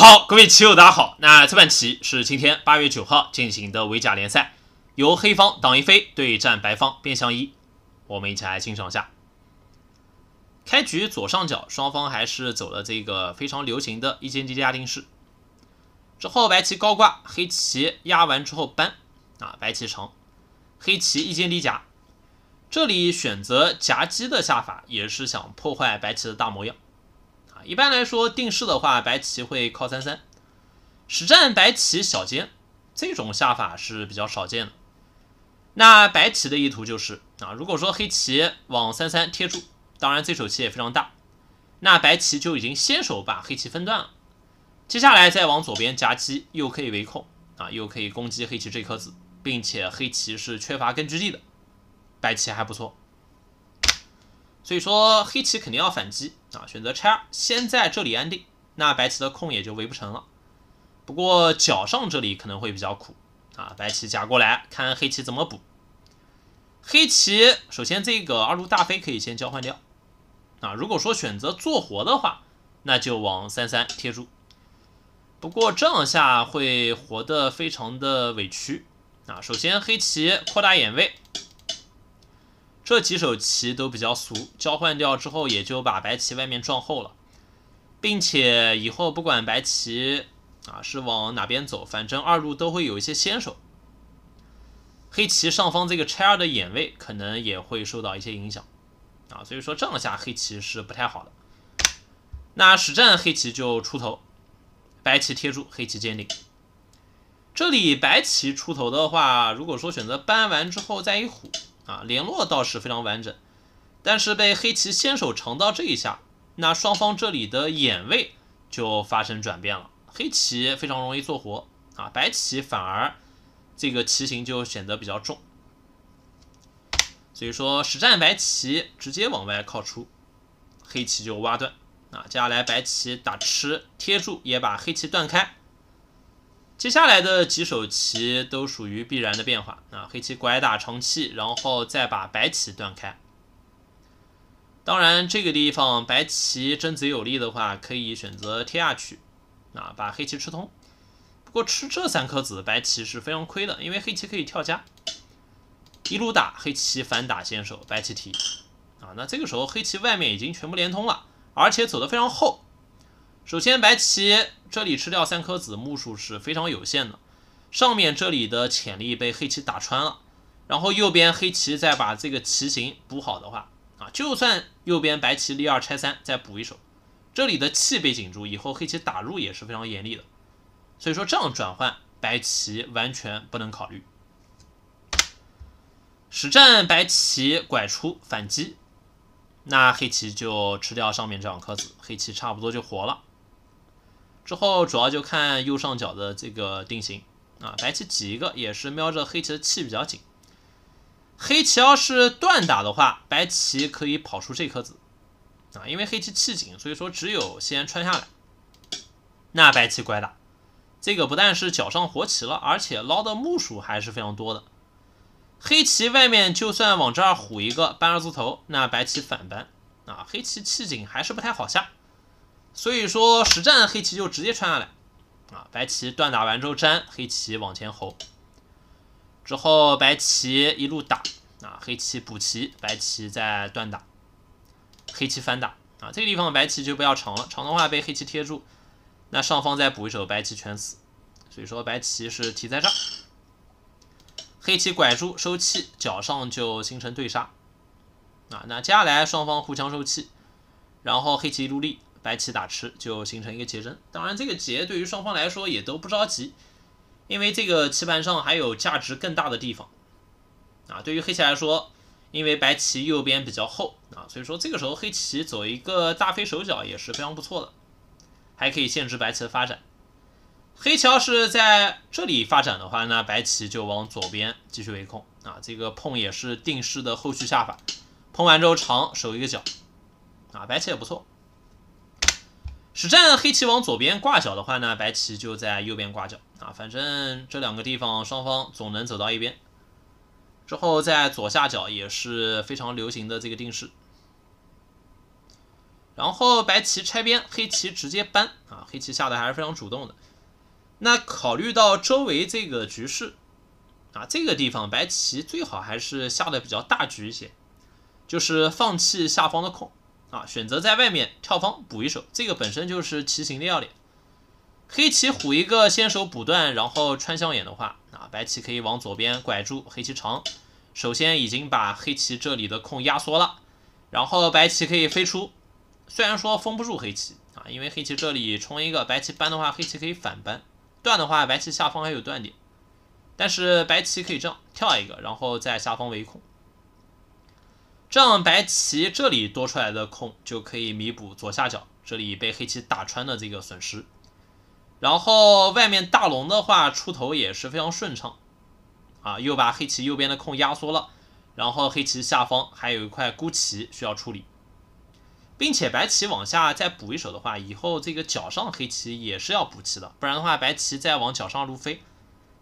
好，各位棋友，大家好。那这盘棋是今天八月九号进行的围甲联赛，由黑方党一飞对战白方变相一，我们一起来欣赏一下。开局左上角双方还是走了这个非常流行的一间敌家定式，之后白棋高挂，黑棋压完之后搬，啊，白棋长，黑棋一间低甲，这里选择夹击的下法，也是想破坏白棋的大模样。一般来说，定式的话，白棋会靠三三。实战白棋小尖这种下法是比较少见的。那白棋的意图就是啊，如果说黑棋往三三贴住，当然这手棋也非常大，那白棋就已经先手把黑棋分断了。接下来再往左边夹击，又可以围控啊，又可以攻击黑棋这颗子，并且黑棋是缺乏根据地的，白棋还不错。所以说黑棋肯定要反击啊，选择拆二，先在这里安定，那白棋的空也就围不成了。不过角上这里可能会比较苦啊，白棋夹过来，看黑棋怎么补。黑棋首先这个二路大飞可以先交换掉啊，如果说选择做活的话，那就往三三贴住。不过这样下会活得非常的委屈啊，首先黑棋扩大眼位。这几手棋都比较俗，交换掉之后，也就把白棋外面撞厚了，并且以后不管白棋啊是往哪边走，反正二路都会有一些先手。黑棋上方这个拆二的眼位可能也会受到一些影响，啊，所以说这样下黑棋是不太好的。那实战黑棋就出头，白棋贴住，黑棋坚定。这里白棋出头的话，如果说选择搬完之后再一虎。啊，联络倒是非常完整，但是被黑棋先手成到这一下，那双方这里的眼位就发生转变了。黑棋非常容易做活啊，白棋反而这个棋形就显得比较重。所以说，实战白棋直接往外靠出，黑棋就挖断啊。接下来白棋打吃贴住也把黑棋断开。接下来的几手棋都属于必然的变化啊！黑棋拐打成气，然后再把白棋断开。当然，这个地方白棋争子有利的话，可以选择贴下去啊，把黑棋吃通。不过吃这三颗子，白棋是非常亏的，因为黑棋可以跳家，一路打黑棋反打先手，白棋提啊。那这个时候黑棋外面已经全部连通了，而且走的非常厚。首先，白棋这里吃掉三颗子，目数是非常有限的。上面这里的潜力被黑棋打穿了，然后右边黑棋再把这个棋形补好的话，啊，就算右边白棋立二拆三再补一手，这里的气被紧住，以后黑棋打入也是非常严厉的。所以说这样转换，白棋完全不能考虑。实战白棋拐出反击，那黑棋就吃掉上面这两颗子，黑棋差不多就活了。之后主要就看右上角的这个定型啊，白棋挤一个也是瞄着黑棋的气比较紧，黑棋要是断打的话，白棋可以跑出这颗子啊，因为黑棋气紧，所以说只有先穿下来。那白棋乖了，这个不但是脚上活棋了，而且捞的目数还是非常多的。黑棋外面就算往这儿虎一个扳二字头，那白棋反扳啊，黑棋气紧还是不太好下。所以说实战黑棋就直接穿下来，啊，白棋断打完之后粘，黑棋往前吼，之后白棋一路打，啊，黑棋补棋，白棋再断打，黑棋翻打，啊，这个地方白棋就不要长了，长的话被黑棋贴住，那上方再补一手白棋全死，所以说白棋是提在这儿，黑棋拐住收气，脚上就形成对杀，啊，那接下来双方互相收气，然后黑棋一路立。白棋打吃就形成一个结针，当然这个结对于双方来说也都不着急，因为这个棋盘上还有价值更大的地方啊。对于黑棋来说，因为白棋右边比较厚啊，所以说这个时候黑棋走一个大飞手脚也是非常不错的，还可以限制白棋的发展。黑棋要是在这里发展的话呢，白棋就往左边继续围控啊，这个碰也是定式的后续下法，碰完之后长守一个角啊，白棋也不错。实战黑棋往左边挂角的话呢，白棋就在右边挂角啊，反正这两个地方双方总能走到一边。之后在左下角也是非常流行的这个定式。然后白棋拆边，黑棋直接搬啊，黑棋下的还是非常主动的。那考虑到周围这个局势啊，这个地方白棋最好还是下的比较大局一些，就是放弃下方的空。啊，选择在外面跳方补一手，这个本身就是棋形的要点。黑棋虎一个先手补断，然后穿象眼的话，啊，白棋可以往左边拐住黑棋长。首先已经把黑棋这里的空压缩了，然后白棋可以飞出，虽然说封不住黑棋啊，因为黑棋这里冲一个，白棋搬的话，黑棋可以反搬断的话，白棋下方还有断点，但是白棋可以这样跳一个，然后在下方围空。这样，白棋这里多出来的空就可以弥补左下角这里被黑棋打穿的这个损失。然后外面大龙的话出头也是非常顺畅啊，又把黑棋右边的空压缩了。然后黑棋下方还有一块孤棋需要处理，并且白棋往下再补一手的话，以后这个角上黑棋也是要补棋的，不然的话白棋再往角上路飞，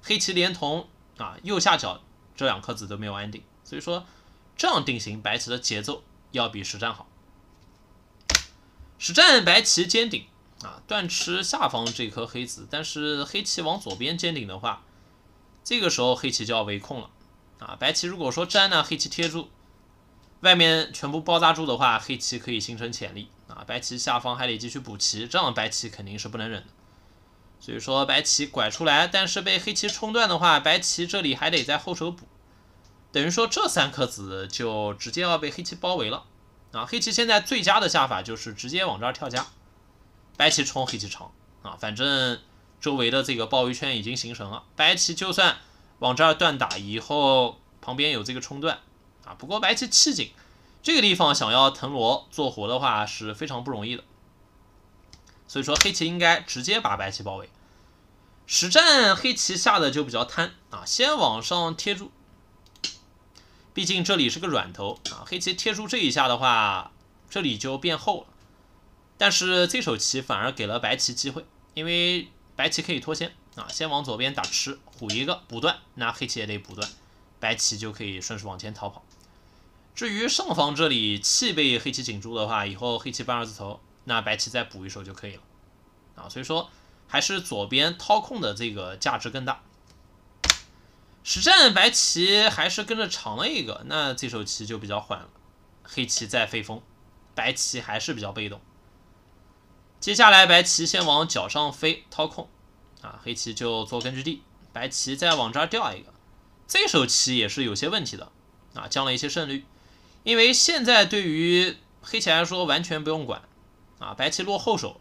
黑棋连同啊右下角这两颗子都没有安定，所以说。这样定型，白棋的节奏要比实战好。实战白棋尖顶啊，断吃下方这颗黑子，但是黑棋往左边尖顶的话，这个时候黑棋就要围控了啊。白棋如果说粘呢，黑棋贴住，外面全部包扎住的话，黑棋可以形成潜力啊。白棋下方还得继续补棋，这样白棋肯定是不能忍的。所以说白棋拐出来，但是被黑棋冲断的话，白棋这里还得在后手补。等于说这三颗子就直接要被黑棋包围了啊！黑棋现在最佳的下法就是直接往这儿跳家，白棋冲黑棋长啊！反正周围的这个包围圈已经形成了，白棋就算往这儿断打，以后旁边有这个冲断啊。不过白棋气紧，这个地方想要腾挪做活的话是非常不容易的。所以说黑棋应该直接把白棋包围。实战黑棋下的就比较贪啊，先往上贴住。毕竟这里是个软头啊，黑棋贴住这一下的话，这里就变厚了。但是这手棋反而给了白棋机会，因为白棋可以脱先啊，先往左边打吃虎一个补断，那黑棋也得补断，白棋就可以顺势往前逃跑。至于上方这里气被黑棋紧住的话，以后黑棋扳二字头，那白棋再补一手就可以了啊。所以说，还是左边掏空的这个价值更大。实战白棋还是跟着长了一个，那这手棋就比较缓了。黑棋在飞风，白棋还是比较被动。接下来白棋先往角上飞掏空，啊，黑棋就做根据地。白棋再往这儿掉一个，这手棋也是有些问题的，啊，降了一些胜率。因为现在对于黑棋来说完全不用管，啊，白棋落后手，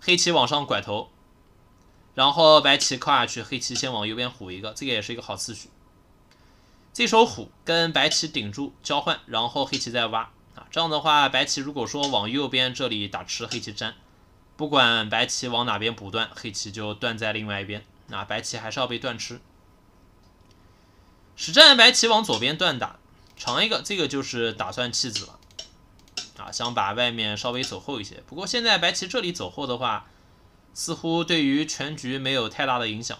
黑棋往上拐头。然后白棋靠下去，黑棋先往右边虎一个，这个也是一个好次序。这手虎跟白棋顶住交换，然后黑棋再挖啊，这样的话白棋如果说往右边这里打吃黑棋粘，不管白棋往哪边补断，黑棋就断在另外一边啊，白棋还是要被断吃。实战白棋往左边断打长一个，这个就是打算弃子了啊，想把外面稍微走后一些。不过现在白棋这里走后的话。似乎对于全局没有太大的影响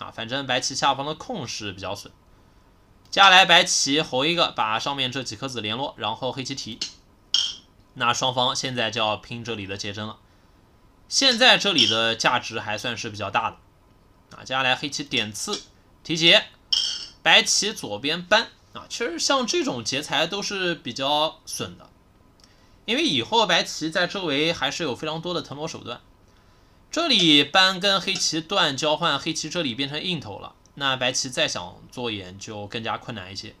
啊，反正白棋下方的控是比较损。接下来白棋活一个，把上面这几颗子连落，然后黑棋提。那双方现在就要拼这里的结针了。现在这里的价值还算是比较大的啊。接下来黑棋点刺提劫，白棋左边搬。啊。其实像这种劫材都是比较损的，因为以后白棋在周围还是有非常多的腾挪手段。这里搬跟黑棋断交换，黑棋这里变成硬头了，那白棋再想做眼就更加困难一些。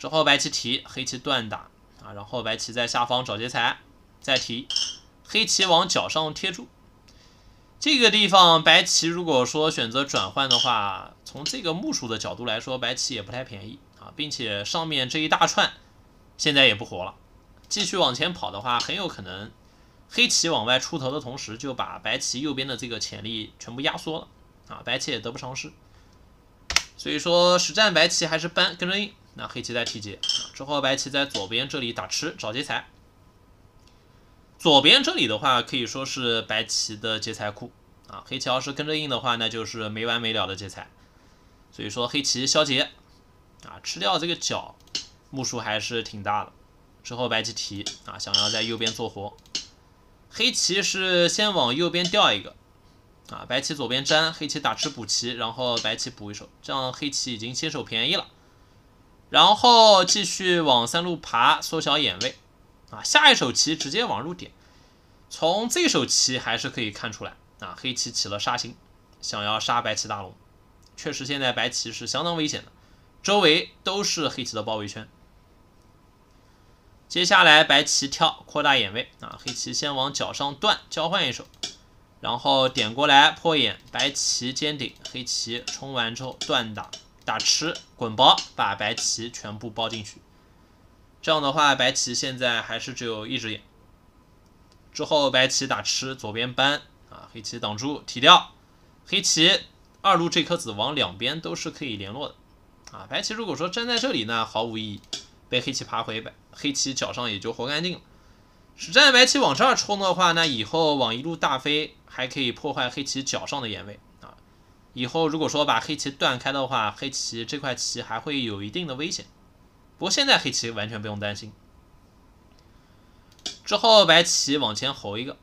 之后白棋提，黑棋断打啊，然后白棋在下方找劫材，再提，黑棋往角上贴住。这个地方白棋如果说选择转换的话，从这个目数的角度来说，白棋也不太便宜啊，并且上面这一大串现在也不活了，继续往前跑的话，很有可能。黑棋往外出头的同时，就把白棋右边的这个潜力全部压缩了啊！白棋也得不偿失。所以说，实战白棋还是搬跟着应，那黑棋在提劫。之后白棋在左边这里打吃找劫财。左边这里的话可以说是白棋的劫财库啊！黑棋要是跟着应的话，那就是没完没了的劫财。所以说黑棋消劫啊，吃掉这个角，目数还是挺大的。之后白棋提啊，想要在右边做活。黑棋是先往右边掉一个，啊，白棋左边粘，黑棋打吃补棋，然后白棋补一手，这样黑棋已经先手便宜了。然后继续往三路爬，缩小眼位，啊，下一手棋直接往入点。从这手棋还是可以看出来，啊，黑棋起了杀心，想要杀白棋大龙。确实，现在白棋是相当危险的，周围都是黑棋的包围圈。接下来白棋跳扩大眼位啊，黑棋先往角上断交换一手，然后点过来破眼，白棋尖顶，黑棋冲完之后断打打吃滚包把白棋全部包进去，这样的话白棋现在还是只有一只眼。之后白棋打吃左边搬啊，黑棋挡住提掉，黑棋二路这颗子往两边都是可以联络的啊，白棋如果说站在这里那毫无意义，被黑棋爬回白。黑棋角上也就活干净了。实战白棋往这儿冲的话，那以后往一路大飞还可以破坏黑棋角上的眼位啊。以后如果说把黑棋断开的话，黑棋这块棋还会有一定的危险。不过现在黑棋完全不用担心。之后白棋往前吼一个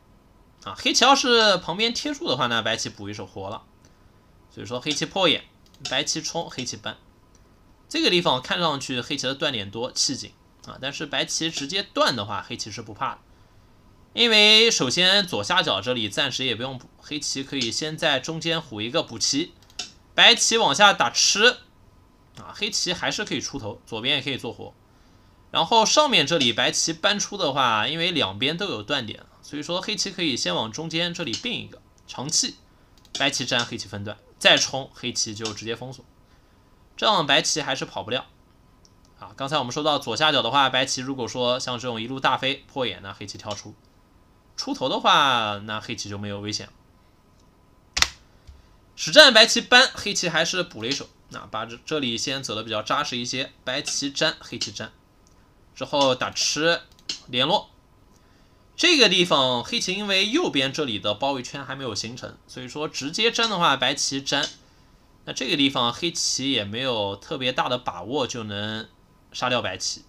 啊，黑棋要是旁边贴住的话呢，白棋补一手活了。所以说黑棋破眼，白棋冲，黑棋扳。这个地方看上去黑棋的断点多，气紧。啊，但是白棋直接断的话，黑棋是不怕的，因为首先左下角这里暂时也不用，补，黑棋可以先在中间虎一个补棋，白棋往下打吃，啊，黑棋还是可以出头，左边也可以做活，然后上面这里白棋搬出的话，因为两边都有断点，所以说黑棋可以先往中间这里并一个长气，白棋粘黑棋分段再冲，黑棋就直接封锁，这样白棋还是跑不掉。啊，刚才我们说到左下角的话，白棋如果说像这种一路大飞破眼，那黑棋跳出出头的话，那黑棋就没有危险。实战白棋扳，黑棋还是补了一手，那把这这里先走的比较扎实一些。白棋粘，黑棋粘，之后打吃联络。这个地方黑棋因为右边这里的包围圈还没有形成，所以说直接粘的话，白棋粘，那这个地方黑棋也没有特别大的把握就能。杀掉白棋，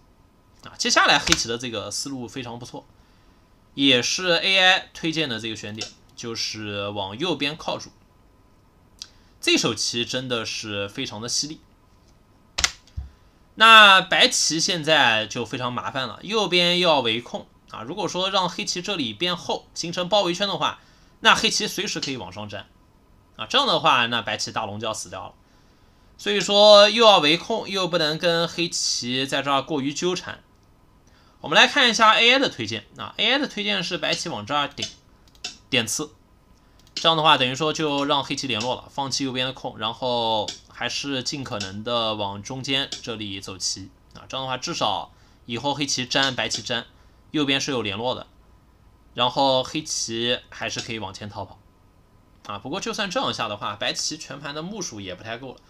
啊，接下来黑棋的这个思路非常不错，也是 AI 推荐的这个选点，就是往右边靠住。这手棋真的是非常的犀利。那白棋现在就非常麻烦了，右边要围控啊，如果说让黑棋这里变厚，形成包围圈的话，那黑棋随时可以往上站啊，这样的话，那白棋大龙就要死掉了。所以说又要围控，又不能跟黑棋在这儿过于纠缠。我们来看一下 AI 的推荐，啊 AI 的推荐是白棋往这儿顶，点刺，这样的话等于说就让黑棋联络了，放弃右边的空，然后还是尽可能的往中间这里走棋啊，这样的话至少以后黑棋粘白棋粘，右边是有联络的，然后黑棋还是可以往前逃跑啊。不过就算这样下的话，白棋全盘的目数也不太够了。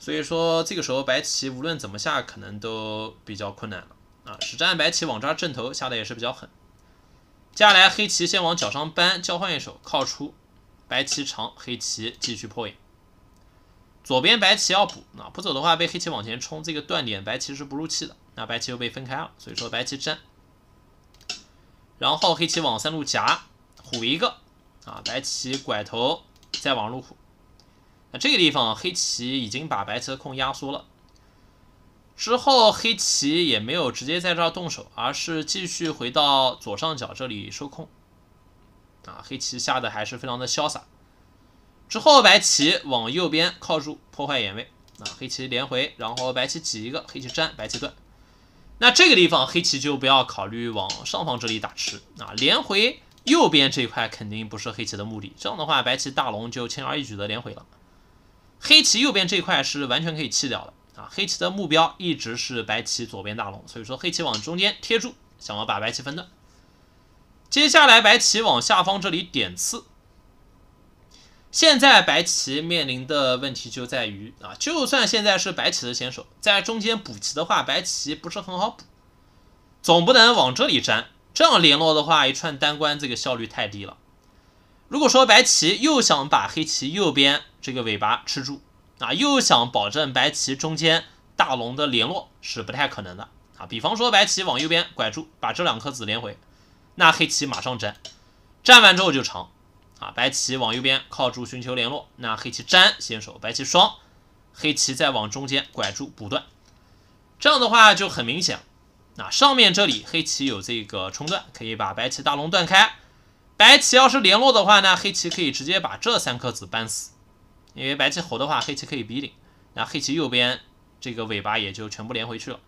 所以说这个时候白棋无论怎么下，可能都比较困难了啊！实战白棋网抓正头下的也是比较狠。接下来黑棋先往角上扳，交换一手靠出，白棋长，黑棋继续破眼。左边白棋要补啊，不走的话被黑棋往前冲，这个断点白棋是不入气的，那白棋又被分开了。所以说白棋占。然后黑棋往三路夹虎一个啊，白棋拐头再往路虎。这个地方黑棋已经把白棋的空压缩了，之后黑棋也没有直接在这儿动手，而是继续回到左上角这里收空。啊，黑棋下的还是非常的潇洒。之后白棋往右边靠住破坏眼位，啊，黑棋连回，然后白棋挤一个，黑棋粘，白棋断。那这个地方黑棋就不要考虑往上方这里打吃，啊，连回右边这一块肯定不是黑棋的目的，这样的话白棋大龙就轻而易举的连回了。黑棋右边这块是完全可以弃掉的啊！黑棋的目标一直是白棋左边大龙，所以说黑棋往中间贴住，想要把白棋分断。接下来白棋往下方这里点刺。现在白棋面临的问题就在于啊，就算现在是白棋的先手，在中间补棋的话，白棋不是很好补，总不能往这里粘，这样联络的话一串单关，这个效率太低了。如果说白棋又想把黑棋右边这个尾巴吃住，啊，又想保证白棋中间大龙的联络是不太可能的啊。比方说白棋往右边拐住，把这两颗子连回，那黑棋马上粘，粘完之后就长。啊，白棋往右边靠住寻求联络，那黑棋粘先手，白棋双，黑棋再往中间拐住补断，这样的话就很明显啊，那上面这里黑棋有这个冲断，可以把白棋大龙断开。白棋要是联络的话呢，黑棋可以直接把这三颗子扳死，因为白棋活的话，黑棋可以逼领，那黑棋右边这个尾巴也就全部连回去了。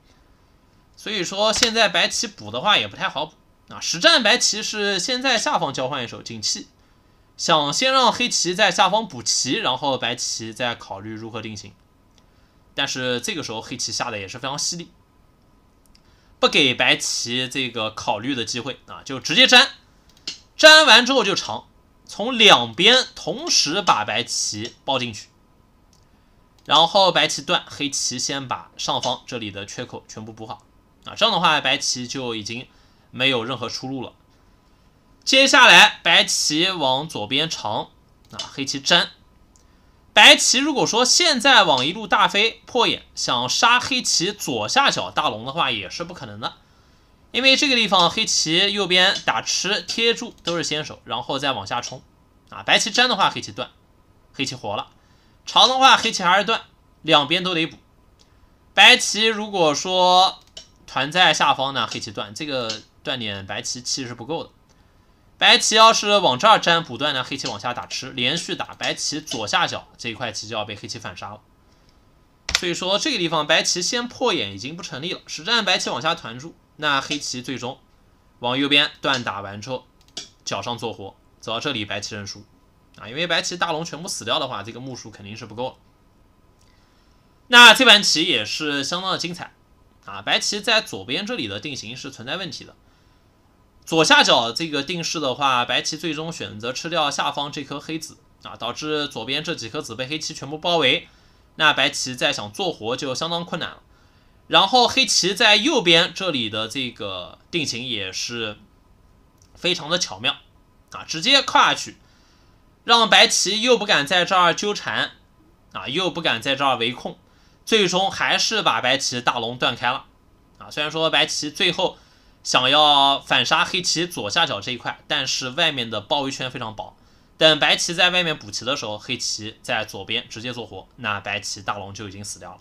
所以说现在白棋补的话也不太好补啊。实战白棋是先在下方交换一手进气，想先让黑棋在下方补棋，然后白棋再考虑如何定型。但是这个时候黑棋下的也是非常犀利，不给白棋这个考虑的机会啊，就直接粘。粘完之后就长，从两边同时把白棋包进去，然后白棋断，黑棋先把上方这里的缺口全部补好，啊，这样的话白棋就已经没有任何出路了。接下来白棋往左边长，啊，黑棋粘，白棋如果说现在往一路大飞破眼，想杀黑棋左下角大龙的话，也是不可能的。因为这个地方黑棋右边打吃贴住都是先手，然后再往下冲，啊，白棋粘的话黑棋断，黑棋活了；长的话黑棋还是断，两边都得补。白棋如果说团在下方呢，黑棋断，这个断点白棋气是不够的。白棋要是往这儿粘补断呢，黑棋往下打吃，连续打，白棋左下角这一块棋就要被黑棋反杀了。所以说这个地方白棋先破眼已经不成立了，实战白棋往下团住。那黑棋最终往右边断打完之后，脚上做活，走到这里白棋认输啊，因为白棋大龙全部死掉的话，这个目数肯定是不够了。那这盘棋也是相当的精彩啊，白棋在左边这里的定型是存在问题的，左下角这个定式的话，白棋最终选择吃掉下方这颗黑子啊，导致左边这几颗子被黑棋全部包围，那白棋再想做活就相当困难了。然后黑棋在右边这里的这个定型也是非常的巧妙啊，直接靠下去，让白棋又不敢在这儿纠缠啊，又不敢在这儿围控，最终还是把白棋大龙断开了啊。虽然说白棋最后想要反杀黑棋左下角这一块，但是外面的包围圈非常薄，等白棋在外面补棋的时候，黑棋在左边直接做活，那白棋大龙就已经死掉了。